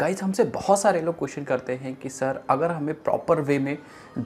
guys हमसे बहुत सारे लोग क्वेश्चन करते हैं कि सर अगर हमें प्रॉपर वे में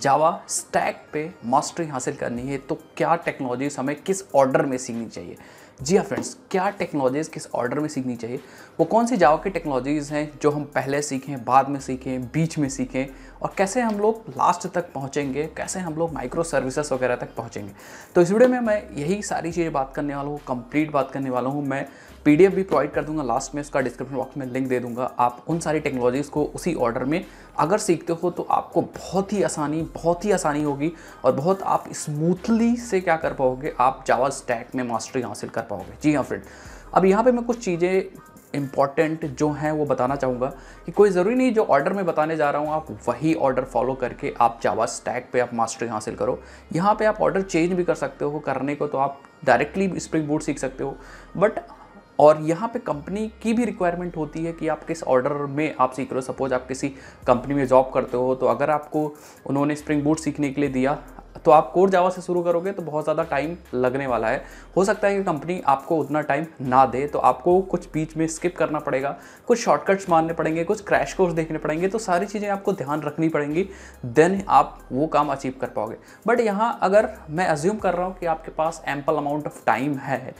जावा स्टैक पे मास्टरी हासिल करनी है तो क्या टेक्नोलॉजीज हमें किस ऑर्डर में सीखनी चाहिए जी हाँ फ्रेंड्स क्या टेक्नोलॉजीज़ किस ऑर्डर में सीखनी चाहिए वो कौन सी जावा की टेक्नोलॉजीज़ हैं जो हम पहले सीखें बाद में सीखें बीच में सीखें और कैसे हम लोग लास्ट तक पहुँचेंगे कैसे हम लोग माइक्रो सर्विसेज वगैरह तक पहुँचेंगे तो इस वीडियो में मैं यही सारी चीज़ें बात करने वाला हूँ कंप्लीट बात करने वाला हूँ मैं पी भी प्रोवाइड कर दूंगा लास्ट में उसका डिस्क्रिप्शन बॉक्स में लिंक दे दूंगा आप उन सारी टेक्नोलॉजीज़ को उसी ऑर्डर में अगर सीखते हो तो आपको बहुत ही आसानी बहुत ही आसानी होगी और बहुत आप स्मूथली से क्या कर पाओगे आप जावा स्टैक में मास्टरी हासिल कर पाओगे जी हाँ फ्रेंड अब यहाँ पे मैं कुछ चीज़ें इम्पॉर्टेंट जो हैं वो बताना चाहूँगा कि कोई ज़रूरी नहीं जो ऑर्डर में बताने जा रहा हूँ आप वही ऑर्डर फॉलो करके आप जावा स्टैक पे आप मास्टरी हासिल करो यहाँ पे आप ऑर्डर चेंज भी कर सकते हो करने को तो आप डायरेक्टली स्प्रिंग बूट सीख सकते हो बट और यहाँ पे कंपनी की भी रिक्वायरमेंट होती है कि आप किस ऑर्डर में आप सीख रहे हो सपोज आप किसी कंपनी में जॉब करते हो तो अगर आपको उन्होंने स्प्रिंग बूट सीखने के लिए दिया तो आप कोर जावा से शुरू करोगे तो बहुत ज़्यादा टाइम लगने वाला है हो सकता है कि कंपनी आपको उतना टाइम ना दे तो आपको कुछ बीच में स्किप करना पड़ेगा कुछ शॉर्टकट्स मारने पड़ेंगे कुछ क्रैश कोर्स देखने पड़ेंगे तो सारी चीज़ें आपको ध्यान रखनी पड़ेंगी देन आप वो काम अचीव कर पाओगे बट यहाँ अगर मैं अज्यूम कर रहा हूँ कि आपके पास एम्पल अमाउंट ऑफ टाइम है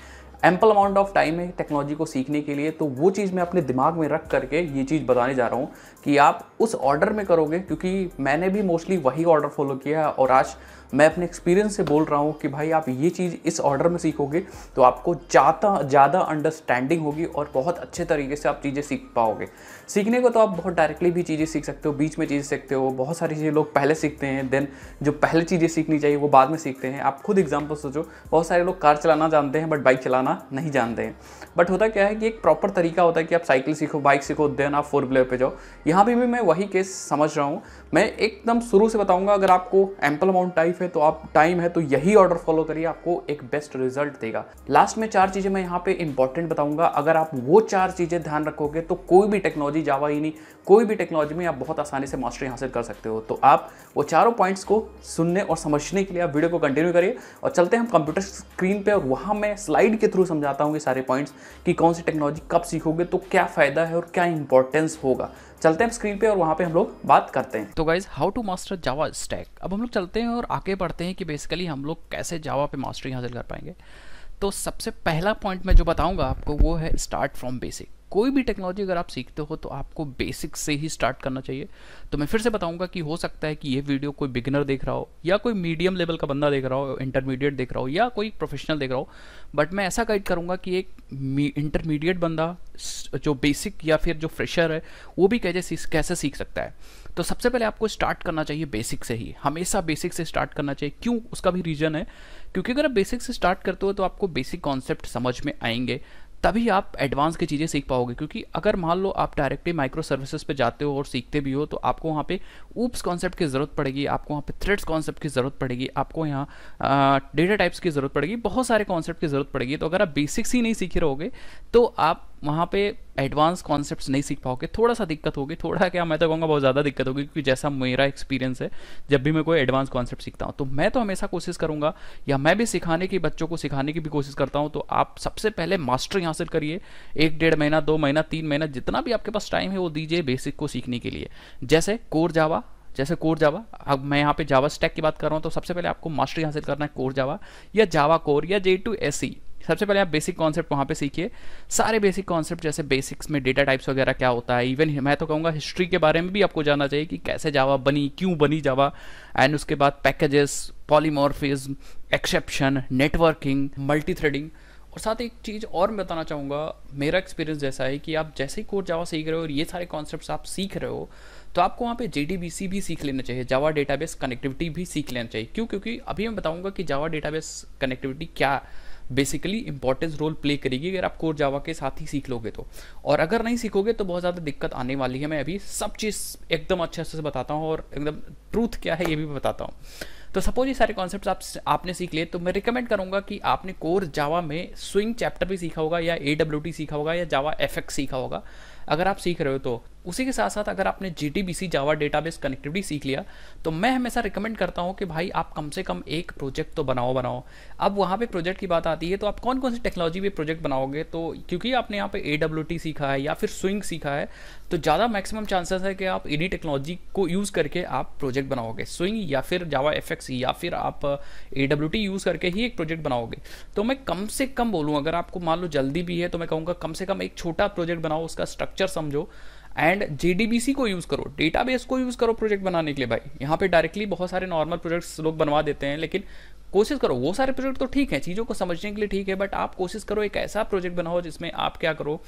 एम्पल अमाउंट ऑफ टाइम है टेक्नोलॉजी को सीखने के लिए तो वो चीज़ मैं अपने दिमाग में रख करके ये चीज़ बताने जा रहा हूँ कि आप उस ऑर्डर में करोगे क्योंकि मैंने भी मोस्टली वही ऑर्डर फॉलो किया है और आज मैं अपने एक्सपीरियंस से बोल रहा हूँ कि भाई आप ये चीज़ इस ऑर्डर में सीखोगे तो आपको ज़्यादा ज़्यादा अंडरस्टैंडिंग होगी और बहुत अच्छे तरीके से आप चीज़ें सीख पाओगे सीखने को तो आप बहुत डायरेक्टली भी चीज़ें सीख सकते हो बीच में चीज़ें सीखते हो बहुत सारी चीज़ें लोग पहले सीखते हैं देन जो पहले चीज़ें सीखनी चाहिए वो बाद में सीखते हैं आप खुद एग्जाम्पल सोचो बहुत सारे लोग कार चलाना जानते हैं बट बाइक चलाना नहीं जानते हैं बट होता क्या है कि एक प्रॉपर तरीका होता है कि आप साइकिल सीखो बाइक सीखो देन आप फोर व्हीलर पर जाओ यहाँ पर भी मैं वही केस समझ रहा हूँ मैं एकदम शुरू से बताऊँगा अगर आपको एम्पल अमाउंट टाइप में तो आप टाइम है तो यही ऑर्डर फॉलो करिए आपको एक बेस्ट रिजल्ट देगा लास्ट में चार चीज़ें मैं यहाँ पे इंपॉर्टेंट बताऊंगा अगर आप वो चार चीज़ें ध्यान रखोगे तो कोई भी टेक्नोलॉजी जावा ही नहीं कोई भी टेक्नोलॉजी में आप बहुत आसानी से मास्टरी हासिल कर सकते हो तो आप वो चारों पॉइंट्स को सुनने और समझने के लिए आप वीडियो को कंटिन्यू करिए और चलते हैं हम कंप्यूटर स्क्रीन पर और वहाँ मैं स्लाइड के थ्रू समझाता हूँ ये सारे पॉइंट्स कि कौन सी टेक्नोलॉजी कब सीखोगे तो क्या फ़ायदा है और क्या इंपॉर्टेंस होगा चलते हैं स्क्रीन पे और वहाँ पे हम लोग बात करते हैं तो guys how to master Java stack अब हम लोग चलते हैं और आगे बढ़ते हैं कि बेसिकली हम लोग कैसे जावा पे मास्टरी हासिल कर पाएंगे तो सबसे पहला पॉइंट मैं जो बताऊंगा आपको वो है स्टार्ट फ्रॉम बेसिक कोई भी टेक्नोलॉजी अगर आप सीखते हो तो आपको बेसिक से ही स्टार्ट करना चाहिए तो मैं फिर से बताऊंगा कि हो सकता है कि ये वीडियो कोई बिगिनर देख रहा हो या कोई मीडियम लेवल का बंदा देख रहा हो इंटरमीडिएट देख रहा हो या कोई प्रोफेशनल देख रहा हो बट मैं ऐसा गाइड करूंगा कि एक इंटरमीडिएट बंदा जो बेसिक या फिर जो फ्रेशर है वो भी कैसे कैसे सीख सकता है तो सबसे पहले आपको स्टार्ट करना चाहिए बेसिक से ही हमेशा बेसिक से स्टार्ट करना चाहिए क्यों उसका भी रीज़न है क्योंकि अगर आप बेसिक से स्टार्ट करते हो तो आपको बेसिक कॉन्सेप्ट समझ में आएंगे तभी आप एडवांस की चीज़ें सीख पाओगे क्योंकि अगर मान लो आप डायरेक्टली माइक्रो सर्विसेज पे जाते हो और सीखते भी हो तो आपको वहाँ पे ऊप्स कॉन्सेप्ट की ज़रूरत पड़ेगी आपको वहाँ पे थ्रेड्स कॉन्सेप्ट की ज़रूरत पड़ेगी आपको यहाँ डेटा टाइप्स की ज़रूरत पड़ेगी बहुत सारे कॉन्सेप्ट की ज़रूरत पड़ेगी तो अगर आप बेसिक्स ही नहीं सीखे रहोगे तो आप वहाँ पे एडवांस कॉन्सेप्ट्स नहीं सीख पाओगे थोड़ा सा दिक्कत होगी थोड़ा क्या मैं तो कहूँगा बहुत ज़्यादा दिक्कत होगी क्योंकि जैसा मेरा एक्सपीरियंस है जब भी मैं कोई एडवांस कॉन्सेप्ट सीखता हूँ तो मैं तो हमेशा कोशिश करूँगा या मैं भी सिखाने की बच्चों को सिखाने की भी कोशिश करता हूँ तो आप सबसे पहले मास्टरी हासिल करिए एक डेढ़ महीना दो महीना तीन महीना जितना भी आपके पास टाइम है वो दीजिए बेसिक को सीखने के लिए जैसे कोर जावा जैसे कोर जावा अब मैं यहाँ पे जावा स्टैक की बात कर रहा हूँ तो सबसे पहले आपको मास्टरी हासिल करना है कोर जावा या जावा कोर या जे टू एस सी सबसे पहले आप बेसिक कॉन्सेप्ट वहाँ पे सीखिए सारे बेसिक कॉन्सेप्ट जैसे बेसिक्स में डेटा टाइप्स वगैरह क्या होता है इवन मैं तो कहूँगा हिस्ट्री के बारे में भी आपको जानना चाहिए कि कैसे जावा बनी क्यों बनी जावा एंड उसके बाद packages polymorphism exception networking multi threading और साथ एक चीज़ और मैं बताना चाहूँगा मेरा एक्सपीरियंस जैसा है कि आप जैसे ही कोड जावा सीख रहे हो और ये सारे कॉन्सेप्ट आप सीख रहे हो तो आपको वहाँ पे जे भी सीख लेना चाहिए जावा डेटाबेस कनेक्टिविटी भी सीख लेना चाहिए क्यों क्योंकि अभी मैं बताऊँगा कि जावा डेटाबेस कनेक्टिविटी क्या बेसिकली इंपॉर्टेंस रोल प्ले करेगी अगर आप कोर जावा के साथ ही सीख लोगे तो और अगर नहीं सीखोगे तो बहुत ज़्यादा दिक्कत आने वाली है मैं अभी सब चीज़ एकदम अच्छे से बताता हूँ और एकदम ट्रूथ क्या है ये भी बताता हूँ तो सपोज ये सारे कॉन्सेप्ट आप आपने सीख लिए तो मैं रिकमेंड करूँगा कि आपने कोर जावा में स्विंग चैप्टर भी सीखा होगा या ए सीखा होगा या जावा एफ सीखा होगा अगर आप सीख रहे हो तो उसी के साथ साथ अगर आपने J D B C Java database connectivity सीख लिया तो मैं हमेशा रिकमेंड करता हूँ कि भाई आप कम से कम एक प्रोजेक्ट तो बनाओ बनाओ अब वहाँ पे प्रोजेक्ट की बात आती है तो आप कौन कौन सी टेक्नोलॉजी पे प्रोजेक्ट बनाओगे तो क्योंकि आपने यहाँ पे ए डब्ल्यू टी सीखा है या फिर स्विंग सीखा है तो ज़्यादा मैक्सिमम चांसेस है कि आप इन्हीं टेक्नोलॉजी को यूज़ करके आप प्रोजेक्ट बनाओगे स्विंग या फिर जावा एफ एक्स या फिर आप ए डब्ल्यू टी यूज़ करके ही एक प्रोजेक्ट बनाओगे तो मैं कम से कम बोलूँ अगर आपको मान लो जल्दी भी है तो मैं कहूँगा कम से कम एक छोटा प्रोजेक्ट बनाओ उसका स्ट्रक्चर समझो एंड जे को यूज़ करो डेटाबेस को यूज़ करो प्रोजेक्ट बनाने के लिए भाई यहाँ पे डायरेक्टली बहुत सारे नॉर्मल प्रोजेक्ट्स लोग बनवा देते हैं लेकिन कोशिश करो वो सारे प्रोजेक्ट तो ठीक है चीज़ों को समझने के लिए ठीक है बट आप कोशिश करो एक ऐसा प्रोजेक्ट बनाओ जिसमें आप क्या करो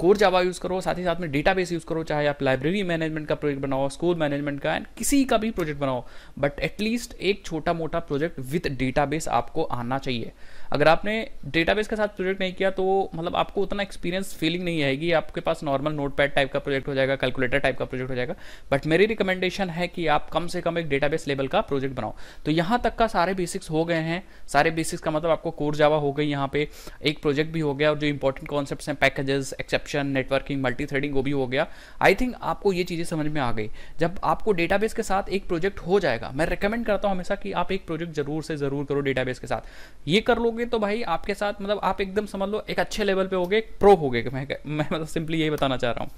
कोर जावा यूज़ करो साथ ही साथ में डेटाबेस यूज़ करो चाहे आप लाइब्रेरी मैनेजमेंट का प्रोजेक्ट बनाओ स्कूल मैनेजमेंट का एंड किसी का भी प्रोजेक्ट बनाओ बट एटलीस्ट एक छोटा मोटा प्रोजेक्ट विथ डेटाबेस आपको आना चाहिए अगर आपने डेटाबेस के साथ प्रोजेक्ट नहीं किया तो मतलब आपको उतना एक्सपीरियंस फीलिंग नहीं आएगी आपके पास नॉर्मल नोट पैड टाइप का प्रोजेक्ट हो जाएगा कैलकुलेटर टाइप का प्रोजेक्ट हो जाएगा बट मेरी रिकमेंडेशन है कि आप कम से कम एक डेटाबेस लेवल का प्रोजेक्ट बनाओ तो यहाँ तक का सारे बेसिक्स हो गए हैं सारे बेसिक्स का मतलब आपको कोर जावा हो गई यहाँ पे एक प्रोजेक्ट भी हो गया और जो इंपॉर्टेंट कॉन्सेप्ट हैं packages exception networking multi threading वो भी हो गया आई थिंक आपको ये चीज़ें समझ में आ गई जब आपको डेटाबेस के साथ एक प्रोजेक्ट हो जाएगा मैं रिकमेंड करता हूँ हमेशा कि आप एक प्रोजेक्ट जरूर से जरूर करो डेटाबेस के साथ ये कर लोगे करोगे तो भाई आपके साथ मतलब आप एकदम समझ लो एक अच्छे लेवल पे होगे गए प्रो गए मैं मैं मतलब सिंपली यही बताना चाह रहा हूँ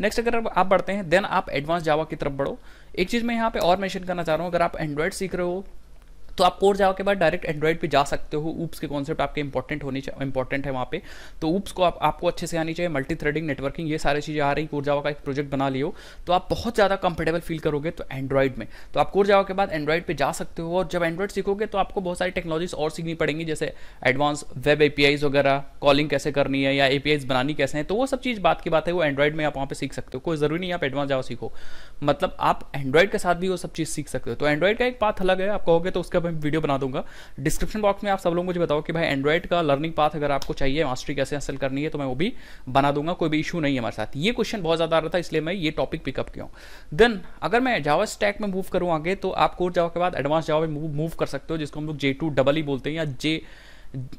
नेक्स्ट अगर आप बढ़ते हैं देन आप एडवांस जावा की तरफ बढ़ो एक चीज़ मैं यहाँ पे और मेंशन करना चाह रहा हूँ अगर आप एंड्रॉयड सीख रहे हो तो आप कोर जावा के बाद डायरेक्ट एंड्रॉइड पे जा सकते हो ऊप्स के कॉन्सेप्ट आपके इंपॉर्टेंट होने चाहिए इंपॉर्टेंट है वहाँ पे तो ऊप्स को आप, आपको अच्छे से आनी चाहिए मल्टी थ्रेडिंग नेटवर्किंग ये सारी चीज़ें आ रही कोर जावा का एक प्रोजेक्ट बना लियो तो आप बहुत ज़्यादा कंफर्टेबल फील करोगे तो एंड्रॉइड में तो आप कोर जावा के बाद एंड्रॉइड पर जा सकते हो और जब एंड्रॉइड सीखोगे तो आपको बहुत सारी टेक्नोलॉजीज और सीखनी पड़ेंगी जैसे एडवांस वेब ए वगैरह कॉलिंग कैसे करनी है या ए बनानी कैसे है तो वो सब चीज़ बात की बात है वो एंड्रॉइड में आप वहाँ पर सीख सकते हो कोई ज़रूरी नहीं आप एडवांस जावा सीखो मतलब आप एंड्रॉइड के साथ भी वो सब चीज़ सीख सकते हो तो एंड्रॉइड का एक बात अलग है आप कहोगे तो उसका मैं वीडियो बना दूंगा डिस्क्रिप्शन बॉक्स में आप सब लोग मुझे बताओ कि भाई एंड्रॉइड का लर्निंग पाथ अगर आपको चाहिए मास्टरी कैसे हासिल करनी है तो मैं वो भी बना दूंगा कोई भी इशू नहीं है हमारे साथ ये क्वेश्चन बहुत ज़्यादा आ रहा था इसलिए मैं ये टॉपिक पिकअप किया हूँ देन अगर मैं जावा स्टैक में मूव करूँ आगे तो आप कोर जावा के बाद एडवांस जावा में मूव कर सकते हो जिसको हम लोग जे टू डबल ई बोलते हैं या J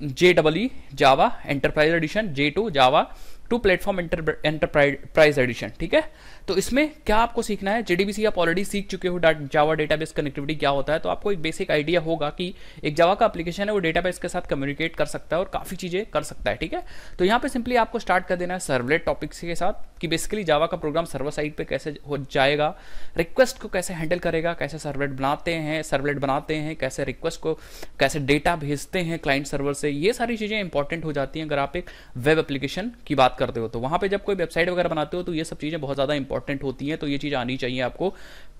J double E Java enterprise edition J two Java two platform enterprise edition ठीक है तो इसमें क्या आपको सीखना है जेडीबीसी आप ऑलरेडी सीख चुके हो जावा डेटाबेस कनेक्टिविटी क्या होता है तो आपको एक बेसिक आइडिया होगा कि एक जावा का एप्लीकेशन है वो डेटाबेस के साथ कम्युनिकेट कर सकता है और काफ़ी चीज़ें कर सकता है ठीक है तो यहाँ पे सिंपली आपको स्टार्ट कर देना है सर्वलेट टॉपिक्स के साथ कि बेसिकली जावा का प्रोग्राम सर्वर साइड पर कैसे हो जाएगा रिक्वेस्ट को कैसे हैंडल करेगा कैसे सर्वलेट बनाते हैं सर्वलेट बनाते हैं कैसे रिक्वेस्ट को कैसे डेटा भेजते हैं क्लाइंट सर्वर से ये सारी चीज़ें इंपॉर्टेंट हो जाती हैं अगर आप एक वेब एप्लीकेशन की बात करते हो तो वहां पर जब कोई वेबसाइट वगैरह बनाते हो तो ये सब चीज़ें बहुत ज़्यादा इंपॉर्टेंट होती हैं तो ये चीज़ आनी चाहिए आपको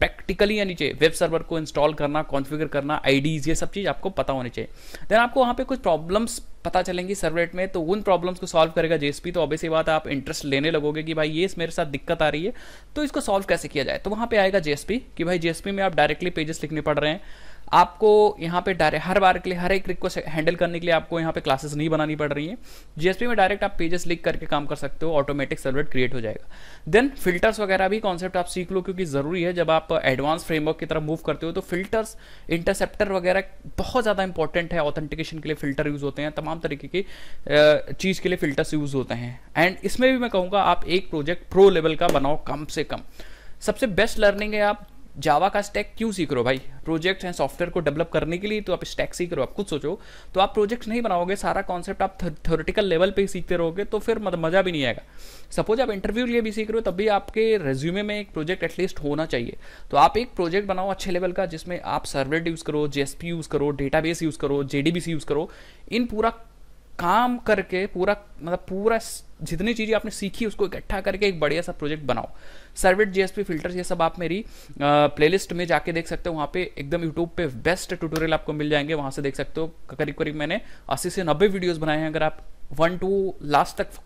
प्रैक्टिकली आनी चाहिए वेब सर्वर को इंस्टॉल करना कॉन्फ़िगर करना आईडीज ये सब चीज़ आपको पता होनी चाहिए देन आपको वहाँ पे कुछ प्रॉब्लम्स पता चलेंगी सर्वरेट में तो उन प्रॉब्लम्स को सॉल्व करेगा जेएसपी तो इसी बात आप इंटरेस्ट लेने लगोगे कि भाई ये मेरे साथ दिक्कत आ रही है तो इसको सॉल्व कैसे किया जाए तो वहाँ पे आएगा जेएसपी कि भाई जेएसपी में आप डायरेक्टली पेजेस लिखने पड़ रहे हैं आपको यहाँ पे डायरेक्ट हर बार के लिए हर एक ट्रिक को हैंडल करने के लिए आपको यहाँ पे क्लासेस नहीं बनानी पड़ रही है जीएसपी में डायरेक्ट आप पेजेस लिख करके काम कर सकते हो ऑटोमेटिक सर्वेट क्रिएट हो जाएगा देन फिल्टर्स वगैरह भी कॉन्सेप्ट आप सीख लो क्योंकि ज़रूरी है जब आप एडवांस फ्रेमवर्क की तरफ मूव करते हो तो फिल्टर्स इंटरसेप्टर वगैरह बहुत ज़्यादा इंपॉर्टेंट है ऑथेंटिकेशन के लिए फिल्टर यूज़ होते हैं तमाम तरीके की चीज़ के लिए फिल्टर्स यूज़ होते हैं एंड इसमें भी मैं कहूँगा आप एक प्रोजेक्ट प्रो लेवल का बनाओ कम से कम सबसे बेस्ट लर्निंग है आप जावा का स्टैक क्यों सीख रहे हो भाई प्रोजेक्ट हैं सॉफ्टवेयर को डेवलप करने के लिए तो आप स्टैक सीख रहे हो आप खुद सोचो तो आप प्रोजेक्ट नहीं बनाओगे सारा कॉन्सेप्ट आप थ्योरेटिकल लेवल पर सीखते रहोगे तो फिर मज़ा भी नहीं आएगा सपोज आप इंटरव्यू लिए भी सीख रहे हो तब भी आपके रेज्यूमे में एक प्रोजेक्ट एटलीस्ट होना चाहिए तो आप एक प्रोजेक्ट बनाओ अच्छे लेवल का जिसमें आप सर्वेट यूज़ करो जे यूज़ करो डेटाबेस यूज़ करो जे यूज़ करो इन पूरा काम करके पूरा मतलब पूरा जितनी चीज़ें आपने सीखी उसको इकट्ठा करके एक बढ़िया सा प्रोजेक्ट बनाओ सर्वेट जीएसपी फिल्टर्स ये सब आप मेरी प्लेलिस्ट में जाके देख सकते हो वहाँ पे एकदम यूट्यूब पे बेस्ट ट्यूटोरियल आपको मिल जाएंगे वहाँ से देख सकते हो करीब करीब मैंने अस्सी से नब्बे वीडियोज़ बनाए हैं अगर आप वन टू लास्ट तक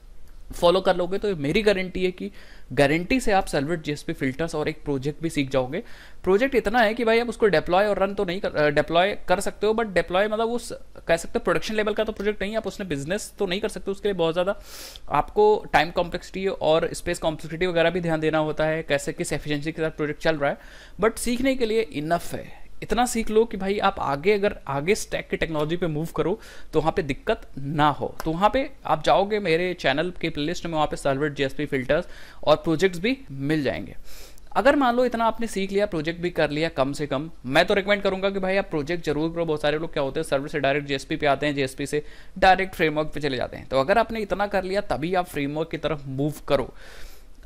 फॉलो कर लोगे तो मेरी गारंटी है कि गारंटी से आप सेल्वेट जीएसपी फिल्टर्स और एक प्रोजेक्ट भी सीख जाओगे प्रोजेक्ट इतना है कि भाई आप उसको डिप्लॉय और रन तो नहीं कर कर सकते हो बट डेप्लॉय मतलब उस कह सकते हो प्रोडक्शन लेवल का तो प्रोजेक्ट नहीं आप उसने बिजनेस तो नहीं कर सकते उसके लिए बहुत ज़्यादा आपको टाइम कॉम्प्लेक्सिटी और स्पेस कॉम्प्लेक्सिटी वगैरह भी ध्यान देना होता है कैसे किस एफिशिएंसी के साथ प्रोजेक्ट चल रहा है बट सीखने के लिए इनफ है इतना सीख लो कि भाई आप आगे अगर आगे स्टैक की टेक्नोलॉजी पे मूव करो तो वहाँ पे दिक्कत ना हो तो वहाँ पे आप जाओगे मेरे चैनल के प्लेलिस्ट में वहाँ पे सर्वर जीएसपी फिल्टर्स और प्रोजेक्ट्स भी मिल जाएंगे अगर मान लो इतना आपने सीख लिया प्रोजेक्ट भी कर लिया कम से कम मैं तो रिकमेंड करूंगा कि भाई आप प्रोजेक्ट जरूर करो बहुत सारे लोग क्या होते हैं सर्वर से डायरेक्ट जीएसपी पे आते हैं जीएसपी से डायरेक्ट फ्रेमवर्क पे चले जाते हैं तो अगर आपने इतना कर लिया तभी आप फ्रेमवर्क की तरफ मूव करो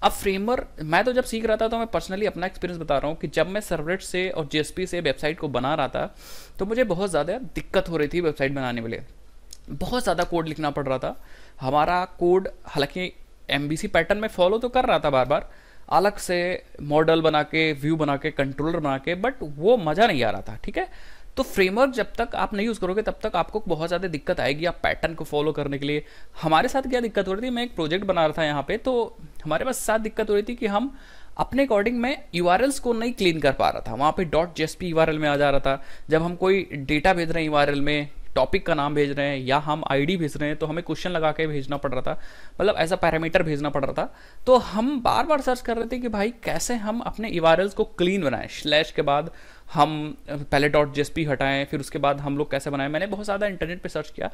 अब फ्रेमर मैं तो जब सीख रहा था तो मैं पर्सनली अपना एक्सपीरियंस बता रहा हूँ कि जब मैं सर्वलेट से और जेएसपी से वेबसाइट को बना रहा था तो मुझे बहुत ज़्यादा दिक्कत हो रही थी वेबसाइट बनाने में बहुत ज़्यादा कोड लिखना पड़ रहा था हमारा कोड हालांकि एम पैटर्न में फॉलो तो कर रहा था बार बार अलग से मॉडल बना के व्यू बना के कंट्रोलर बना के बट वो मज़ा नहीं आ रहा था ठीक है तो फ्रेमवर्क जब तक आप नहीं यूज़ करोगे तब तक आपको बहुत ज़्यादा दिक्कत आएगी आप पैटर्न को फॉलो करने के लिए हमारे साथ क्या दिक्कत हो रही थी मैं एक प्रोजेक्ट बना रहा था यहाँ पे तो हमारे पास साथ दिक्कत हो रही थी कि हम अपने अकॉर्डिंग में यू को नहीं क्लीन कर पा रहा था वहाँ पर डॉट जेस पी में आ जा रहा था जब हम कोई डेटा भेज रहे हैं यू में टॉपिक का नाम भेज रहे हैं या हम आईडी भेज रहे हैं तो हमें क्वेश्चन लगा के भेजना पड़ रहा था मतलब ऐसा पैरामीटर भेजना पड़ रहा था तो हम बार बार सर्च कर रहे थे कि भाई कैसे हम अपने ई को क्लीन बनाएं स्लैश के बाद हम पहले डॉट जेएसपी हटाएं फिर उसके बाद हम लोग कैसे बनाएं मैंने बहुत ज़्यादा इंटरनेट पे सर्च किया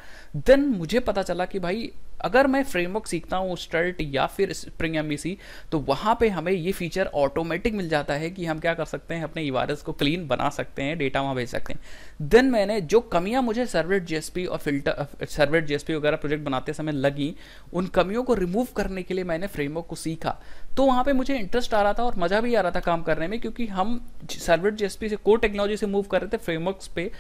देन मुझे पता चला कि भाई अगर मैं फ्रेमवर्क सीखता हूँ स्टर्ट या फिर स्प्रिंग एम तो वहाँ पे हमें ये फीचर ऑटोमेटिक मिल जाता है कि हम क्या कर सकते हैं अपने ई e को क्लीन बना सकते हैं डेटा वहाँ भेज सकते हैं देन मैंने जो कमियाँ मुझे सर्वेट जी और फिल्टर सर्वेट जी वगैरह प्रोजेक्ट बनाते समय लगी उन कमियों को रिमूव करने के लिए मैंने फ्रेमवर्क को सीखा तो वहाँ पे मुझे इंटरेस्ट आ रहा था और मज़ा भी आ रहा था काम करने में क्योंकि हम सर्वेट जेएसपी से कोर टेक्नोलॉजी से मूव कर रहे थे फ्रेमवर्क्स पे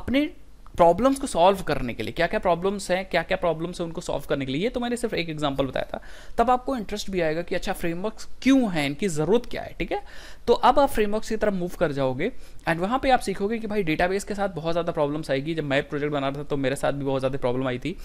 अपने प्रॉब्लम्स को सॉल्व करने के लिए क्या क्या प्रॉब्लम्स हैं क्या क्या प्रॉब्लम्स हैं उनको सॉल्व करने के लिए ये तो मैंने सिर्फ एक एग्जांपल बताया था तब आपको इंटरेस्ट भी आएगा कि अच्छा फ्रेमवर्क क्यों है इनकी ज़रूरत क्या है ठीक है तो अब आप फ्रेमवर्क की तरफ मूव कर जाओगे एंड वहाँ पर आप सीखोगे कि भाई डेटाबेस के साथ बहुत ज़्यादा प्रॉब्लम्स आएगी जब मैं प्रोजेक्ट बना रहा था तो मेरे साथ भी बहुत ज़्यादा प्रॉब्लम आई थी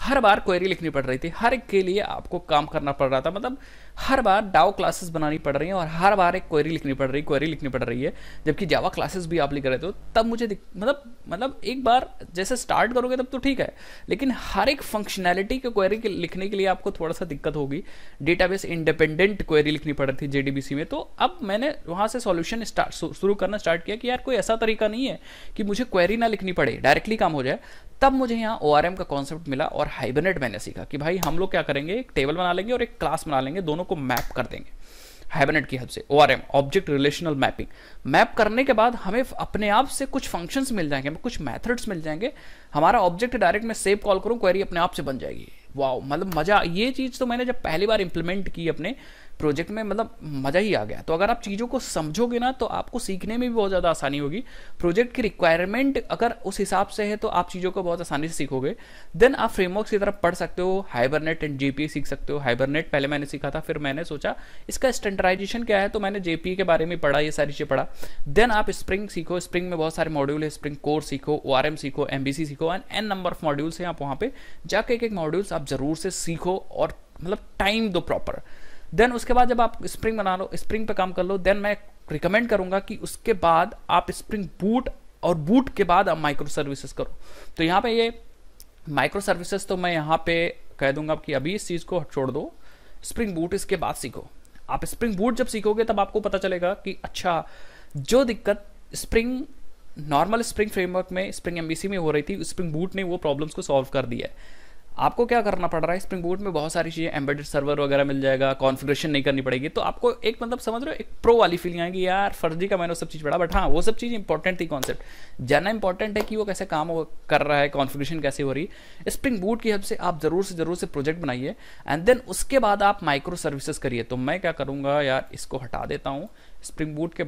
हर बार क्वेरी लिखनी पड़ रही थी हर एक के लिए आपको काम करना पड़ रहा था मतलब हर बार डाओ क्लासेस बनानी पड़ रही हैं और हर बार एक क्वेरी लिखनी पड़ रही क्वेरी लिखनी पड़ रही है जबकि जावा क्लासेस भी आप लिख रहे थे तब मुझे मतलब मतलब एक बार जैसे स्टार्ट करोगे तब तो ठीक है लेकिन हर एक फंक्शनैलिटी के क्वेरी के लिखने के लिए आपको थोड़ा सा दिक्कत होगी डेटाबेस इंडिपेंडेंट क्वेरी लिखनी रही थी जेडीबीसी में तो अब मैंने वहाँ से सॉल्यूशन स्टार्ट शुरू करना स्टार्ट किया कि यार कोई ऐसा तरीका नहीं है कि मुझे क्वेरी ना लिखनी पड़े डायरेक्टली काम हो जाए तब मुझे यहाँ ओ का कॉन्सेप्ट मिला और हाइबरनेट मैंने सीखा कि भाई हम लोग क्या करेंगे एक टेबल बना लेंगे और एक क्लास बना लेंगे दोनों को मैप कर देंगे हाइबरनेट की हेल्प से O object relational mapping map करने के बाद हमें अपने आप से कुछ फंक्शंस मिल जाएंगे हमें कुछ मेथड्स मिल जाएंगे हमारा ऑब्जेक्ट डायरेक्ट मैं सेव कॉल करूँ क्वेरी अपने आप से बन जाएगी वाह मतलब मज़ा ये चीज़ तो मैंने जब पहली बार इंप्लीमेंट की अपने प्रोजेक्ट में मतलब मज़ा ही आ गया तो अगर आप चीज़ों को समझोगे ना तो आपको सीखने में भी बहुत ज़्यादा आसानी होगी प्रोजेक्ट की रिक्वायरमेंट अगर उस हिसाब से है तो आप चीज़ों को बहुत आसानी से सीखोगे देन आप फ्रेमवर्क की तरफ पढ़ सकते हो हाइबरनेट एंड जेपी सीख सकते हो हाइबरनेट पहले मैंने सीखा था फिर मैंने सोचा इसका स्टैंडर्डाइजेशन क्या है तो मैंने जेपीए e के बारे में पढ़ा ये सारी चीज़ें पढ़ा देन आप स्प्रिंग सीखो स्प्रिंग में बहुत सारे मॉड्यूल है स्प्रिंग कोर सीखो ओ सीखो एम सीखो and n number of modules हैं आप वहाँ पर जाके एक एक मॉड्यूल्स आप ज़रूर से सीखो और मतलब टाइम दो प्रॉपर देन उसके बाद जब आप स्प्रिंग बना लो स्प्रिंग पे काम कर लो देन मैं रिकमेंड करूंगा कि उसके बाद आप स्प्रिंग बूट और बूट के बाद आप माइक्रो सर्विसेज करो तो यहाँ पे ये माइक्रो सर्विसेज तो मैं यहाँ पे कह दूंगा कि अभी इस चीज़ को छोड़ दो स्प्रिंग बूट इसके बाद सीखो आप स्प्रिंग बूट जब सीखोगे तब आपको पता चलेगा कि अच्छा जो दिक्कत स्प्रिंग नॉर्मल स्प्रिंग फ्रेमवर्क में स्प्रिंग एमबीसी में हो रही थी स्प्रिंग बूट ने वो प्रॉब्लम्स को सॉल्व कर दिया है आपको क्या करना पड़ रहा है स्प्रिंग बूट में बहुत सारी चीज़ें एम्बेडेड सर्वर वगैरह मिल जाएगा कॉन्फ़िगरेशन नहीं करनी पड़ेगी तो आपको एक मतलब समझ रहे हो एक प्रो वाली फीलिंग आएगी यार फर्जी का मैंने वो सब चीज़ पढ़ा बट हाँ वो सब चीज़ इंपॉर्टेंट थी कॉन्सेप्ट जानना इंपॉर्टेंट है कि वो कैसे काम कर रहा है कॉन्फिग्रेशन कैसे हो रही है स्प्रिंग बूट की हेल्प से आप ज़रूर से ज़रूर से प्रोजेक्ट बनाइए एंड देन उसके बाद आप माइक्रो सर्विसेज करिए तो मैं क्या करूँगा यार इसको हटा देता हूँ स्प्रिंग बूट के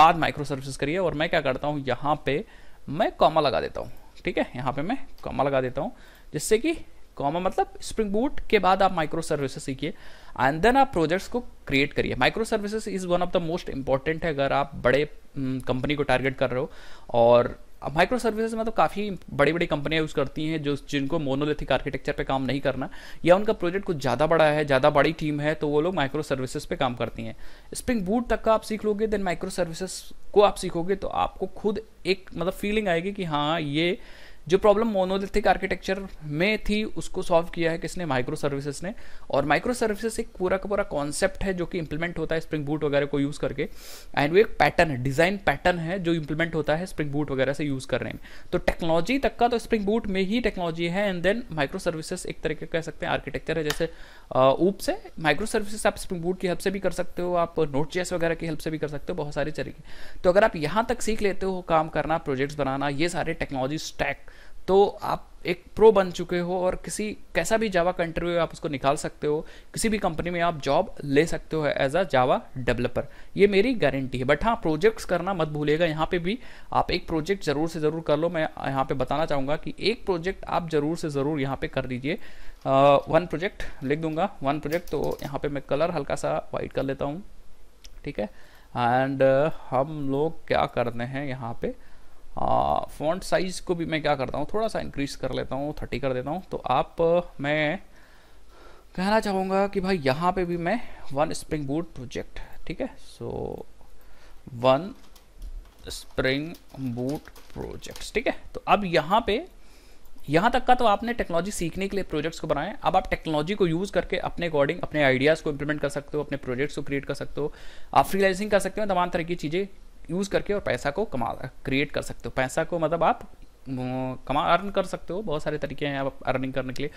बाद माइक्रो सर्विसेज करिए और मैं क्या करता हूँ यहाँ पर मैं कॉमा लगा देता हूँ ठीक है यहाँ पर मैं कॉमा लगा देता हूँ जिससे कि कॉमा मतलब स्प्रिंग बूट के बाद आप माइक्रो सर्विसेज सीखिए एंड देन आप प्रोजेक्ट्स को क्रिएट करिए microservices is one of the most important है अगर आप बड़े कंपनी हम्म, को टारगेट कर रहे हो और माइक्रो सर्विसेज में तो काफ़ी बड़ी बड़ी कंपनियां यूज़ करती हैं जो जिनको मोनोलिथिक आर्किटेक्चर पे काम नहीं करना या उनका प्रोजेक्ट कुछ ज़्यादा बड़ा है ज़्यादा बड़ी टीम है तो वो लोग माइक्रो सर्विसेज पे काम करती हैं स्प्रिंग बूट तक का आप सीख लोगे देन माइक्रो सर्विसेज को आप सीखोगे तो आपको खुद एक मतलब फीलिंग आएगी कि हाँ ये जो प्रॉब्लम मोनोलिथिक आर्किटेक्चर में थी उसको सॉल्व किया है किसने माइक्रो सर्विसेज ने और माइक्रो सर्विसेज एक पूरा का पूरा कॉन्सेप्ट है जो कि इंप्लीमेंट होता है स्प्रिंग बूट वगैरह को यूज़ करके एंड वो एक पैटर्न डिज़ाइन पैटर्न है जो इंप्लीमेंट होता है स्प्रिंग बूट वगैरह से यूज़ करने में तो टेक्नोलॉजी तक का तो स्प्रिंग बूट में ही टेक्नोलॉजी है एंड देन माइक्रो सर्विसेज एक तरीके कह सकते हैं आर्किटेक्चर है जैसे ऊप से माइक्रो सर्विसेज आप स्प्रिंग बूट की हेल्प से भी कर सकते हो आप नोट चेस वगैरह की हेल्प से भी कर सकते हो बहुत सारी तरीके तो अगर आप यहाँ तक सीख लेते हो काम करना प्रोजेक्ट्स बनाना ये सारे टेक्नोलॉजी स्टैक तो आप एक प्रो बन चुके हो और किसी कैसा भी जावा कंट्री आप उसको निकाल सकते हो किसी भी कंपनी में आप जॉब ले सकते हो एज अ जावा डेवलपर ये मेरी गारंटी है बट हाँ प्रोजेक्ट्स करना मत भूलिएगा यहाँ पे भी आप एक प्रोजेक्ट ज़रूर से ज़रूर कर लो मैं यहाँ पे बताना चाहूँगा कि एक प्रोजेक्ट आप ज़रूर से ज़रूर यहाँ पे कर दीजिए वन प्रोजेक्ट लिख दूंगा वन प्रोजेक्ट तो यहाँ पे मैं कलर हल्का सा वाइट कर लेता हूँ ठीक है एंड uh, हम लोग क्या करते हैं यहाँ पे फ़ॉन्ट साइज़ को भी मैं क्या करता हूँ थोड़ा सा इंक्रीज कर लेता हूँ थर्टी कर देता हूँ तो आप मैं कहना चाहूँगा कि भाई यहाँ पे भी मैं वन स्प्रिंग बूट प्रोजेक्ट ठीक है so one Spring boot projects ठीक है तो अब यहाँ पे यहाँ तक का तो आपने टेक्नोलॉजी सीखने के लिए प्रोजेक्ट्स को बनाए अब आप टेक्नोलॉजी को यूज़ करके अपने अकॉर्डिंग अपने आइडियाज़ को इंप्लीमेंट कर सकते हो अपने प्रोजेक्ट्स को क्रिएट कर सकते हो आप फ्रीलाइजिंग कर सकते हो तमाम तरह की चीज़ें यूज़ करके और पैसा को कमा क्रिएट कर सकते हो पैसा को मतलब आप कमा अर्न कर सकते हो बहुत सारे तरीके हैं आप अर्निंग करने के लिए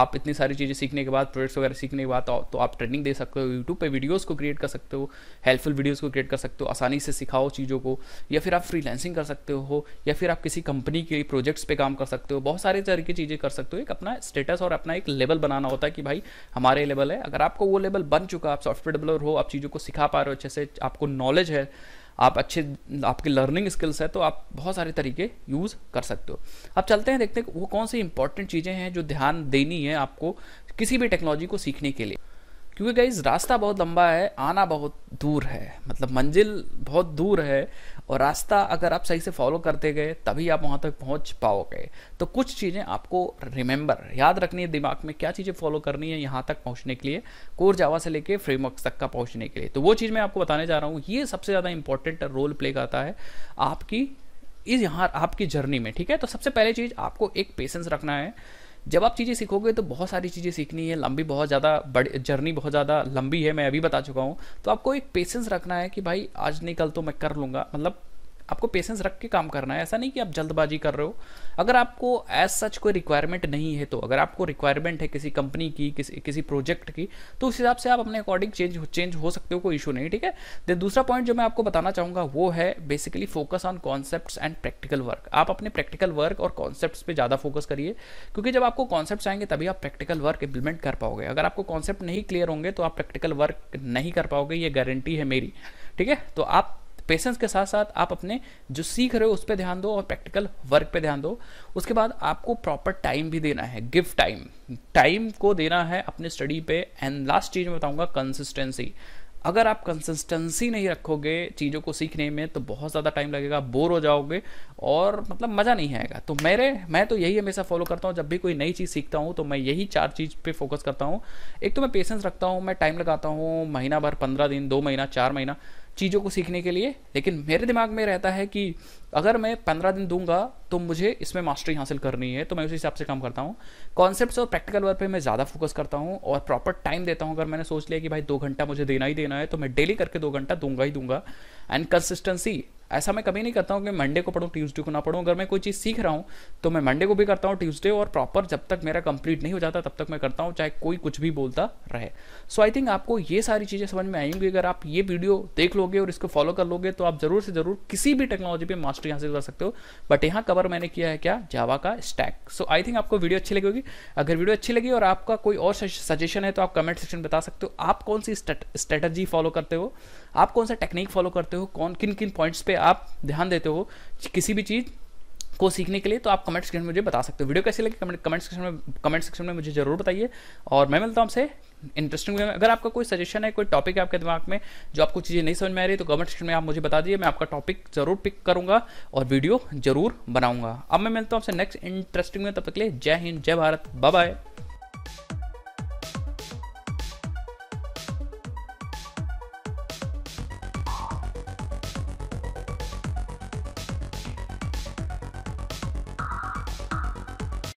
आप इतनी सारी चीज़ें सीखने के बाद प्रोडक्ट्स वगैरह सीखने के बाद तो आप ट्रेनिंग दे सकते हो यूट्यूब पे वीडियोस को क्रिएट कर सकते हो हेल्पफुल वीडियोस को क्रिएट कर सकते हो आसानी से सिखाओ चीज़ों को या फिर आप फ्रीलैंसिंग कर सकते हो या फिर आप किसी कंपनी के लिए प्रोजेक्ट्स पर काम कर सकते हो बहुत सारे तरीके चीज़ें कर सकते हो एक अपना स्टेटस और अपना एक लेवल बनाना होता है कि भाई हमारे लेवल है अगर आपको वो लेवल बन चुका आप सॉफ्टवेयर डेवलपर हो आप चीज़ों को सिखा पा रहे हो अच्छे से आपको नॉलेज है आप अच्छे आपके लर्निंग स्किल्स है तो आप बहुत सारे तरीके यूज़ कर सकते हो अब चलते हैं देखते हैं वो कौन सी इंपॉर्टेंट चीज़ें हैं जो ध्यान देनी है आपको किसी भी टेक्नोलॉजी को सीखने के लिए क्योंकि गाइज रास्ता बहुत लंबा है आना बहुत दूर है मतलब मंजिल बहुत दूर है और रास्ता अगर आप सही से फॉलो करते गए तभी आप वहाँ तक पहुँच पाओगे तो कुछ चीज़ें आपको रिमेंबर याद रखनी है दिमाग में क्या चीज़ें फॉलो करनी है यहाँ तक पहुँचने के लिए कोर जावा से लेके फ्रेमवर्क तक का पहुँचने के लिए तो वो चीज़ मैं आपको बताने जा रहा हूँ ये सबसे ज़्यादा इंपॉर्टेंट रोल प्ले करता है आपकी इस यहाँ आपकी जर्नी में ठीक है तो सबसे पहले चीज़ आपको एक पेशेंस रखना है जब आप चीज़ें सीखोगे तो बहुत सारी चीज़ें सीखनी है लंबी बहुत ज़्यादा बड़ी जर्नी बहुत ज़्यादा लंबी है मैं अभी बता चुका हूँ तो आपको एक पेशेंस रखना है कि भाई आज नहीं कल तो मैं कर लूँगा मतलब आपको पेशेंस रख के काम करना है ऐसा नहीं कि आप जल्दबाजी कर रहे हो अगर आपको एज सच कोई रिक्वायरमेंट नहीं है तो अगर आपको रिक्वायरमेंट है किसी कंपनी की किसी किसी प्रोजेक्ट की तो उस हिसाब से आप अपने अकॉर्डिंग चेंज चेंज हो सकते हो कोई इशू नहीं ठीक है देन दूसरा पॉइंट जो मैं आपको बताना चाहूँगा वो है basically focus on concept and practical work आप अपने प्रैक्टिकल वर्क और कॉन्सेप्ट पर ज़्यादा फोकस करिए क्योंकि जब आपको कॉन्सेप्ट आएंगे तभी आप प्रैक्टिकल वर्क इंप्लीमेंट कर पाओगे अगर आपको कॉन्सेप्ट नहीं क्लियर होंगे तो आप प्रैक्टिकल वर्क नहीं कर पाओगे ये गारंटी है मेरी ठीक है तो आप पेशेंस के साथ साथ आप अपने जो सीख रहे हो उस पर ध्यान दो और प्रैक्टिकल वर्क पे ध्यान दो उसके बाद आपको प्रॉपर टाइम भी देना है गिव टाइम टाइम को देना है अपने स्टडी पे एंड लास्ट चीज़ मैं बताऊंगा कंसिस्टेंसी अगर आप कंसिस्टेंसी नहीं रखोगे चीज़ों को सीखने में तो बहुत ज़्यादा टाइम लगेगा बोर हो जाओगे और मतलब मज़ा नहीं आएगा तो मेरे मैं तो यही हमेशा फॉलो करता हूँ जब भी कोई नई चीज़ सीखता हूँ तो मैं यही चार चीज़ पे फोकस करता हूँ एक तो मैं पेशेंस रखता हूँ मैं टाइम लगाता हूँ महीना भर पंद्रह दिन दो महीना चार महीना चीज़ों को सीखने के लिए लेकिन मेरे दिमाग में रहता है कि अगर मैं पंद्रह दिन दूंगा तो मुझे इसमें मास्टरी हासिल करनी है तो मैं उसी हिसाब से काम करता हूँ कॉन्सेप्ट्स और प्रैक्टिकल वर्क पे मैं ज़्यादा फोकस करता हूँ और प्रॉपर टाइम देता हूँ अगर मैंने सोच लिया कि भाई दो घंटा मुझे देना ही देना है तो मैं डेली करके दो घंटा दूंगा ही दूंगा एंड कंसिस्टेंसी ऐसा मैं कभी नहीं करता हूँ कि मंडे को पढ़ूँ ट्यूसडे को ना पढ़ूँ अगर मैं कोई चीज़ सीख रहा हूँ तो मैं मंडे को भी करता हूँ ट्यूसडे और प्रॉपर जब तक मेरा कंप्लीट नहीं हो जाता तब तक मैं करता हूँ चाहे कोई कुछ भी बोलता रहे सो आई थिंक आपको ये सारी चीज़ें समझ में आएंगी अगर आप ये वीडियो देख लोगे और इसको फॉलो कर लोगे तो आप ज़रूर से ज़रूर किसी भी टेक्नोलॉजी पर मास्टर हासिल कर सकते हो बट यहाँ कवर मैंने किया है क्या जावा का स्टैक सो आई थिंक आपको वीडियो अच्छी लगेगी अगर वीडियो अच्छी लगी और आपका कोई और सजेशन है तो आप कमेंट सेक्शन बता सकते हो आप कौन सी स्ट्रेटजी फॉलो करते हो आप कौन सा टेक्निक फॉलो करते हो कौन किन किन पॉइंट्स पे आप ध्यान देते हो किसी भी चीज़ को सीखने के लिए तो आप कमेंट सेक्शन में मुझे बता सकते हो वीडियो कैसी लगी कमेंट कमेंट सेक्शन में कमेंट सेक्शन में मुझे जरूर बताइए और मैं मिलता हूँ आपसे इंटरेस्टिंग वीडियो में अगर आपका कोई सजेशन है कोई टॉपिक है आपके दिमाग में जो आपको चीज़ें नहीं समझ में आ रही तो कमेंट सेक्शन में आप मुझे बता दिए मैं आपका टॉपिक जरूर पिक करूँगा और वीडियो जरूर बनाऊंगा अब मैं मिलता हूँ आपसे नेक्स्ट इंटरेस्टिंग में तब तक के लिए जय हिंद जय भारत बाय